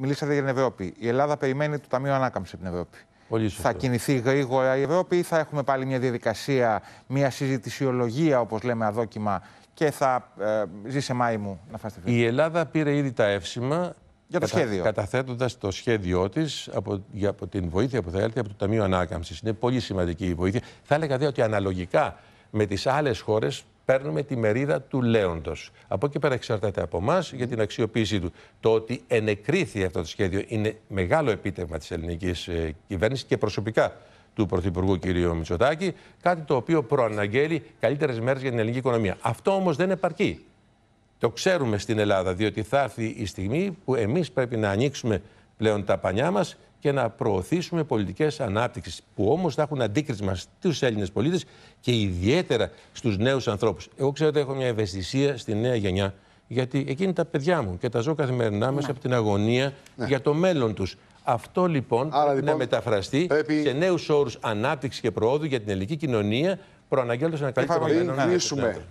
μιλήσατε για την Ευρώπη. Η Ελλάδα περιμένει το Ταμείο Ανάκαμψη από την Ευρώπη. θα κινηθεί γρήγορα η Ευρώπη ή θα έχουμε πάλι μια διαδικασία, μια συζητησιολογία, όπως λέμε αδόκιμα, και θα ε, ζει μάη μου να φάστε φίλοι. Η Ελλάδα πήρε ήδη τα εύσημα. Για το σχέδιο. Καταθέτοντας το σχέδιό της από, για, από την βοήθεια που θα έρθει από το Ταμείο Ανάκαμψης. Είναι πολύ σημαντική η βοήθεια. Θα έλεγα δε ότι αναλογικά με τις άλλες χώρες παίρνουμε τη μερίδα του λέοντος. Από εκεί πέρα εξαρτάται από εμάς για την αξιοποίησή του. Το ότι ενεκρίθη αυτό το σχέδιο είναι μεγάλο επίτευγμα της ελληνικής ε, κυβέρνησης και προσωπικά του Πρωθυπουργού κ. Μητσοτάκη, κάτι το οποίο προαναγγέλει καλύτερες μέρες για την ελληνική οικονομία. Αυτό όμως δεν επαρκεί. Το ξέρουμε στην Ελλάδα, διότι θα έρθει η στιγμή που εμείς πρέπει να ανοίξουμε πλέον τα πανιά μας και να προωθήσουμε πολιτικές ανάπτυξης που όμως θα έχουν αντίκρισμα στους Έλληνες πολίτες και ιδιαίτερα στους νέους ανθρώπους. Εγώ ξέρω ότι έχω μια ευαισθησία στη νέα γενιά, γιατί εκείνη τα παιδιά μου και τα ζω καθημερινά μέσα ναι. από την αγωνία ναι. για το μέλλον τους. Αυτό λοιπόν Άρα, λοιπόν πρέπει να μεταφραστεί σε νέους όρους ανάπτυξης και προόδου για την ελληνική κοινωνία, προαναγγέλλοντας να καλύτερο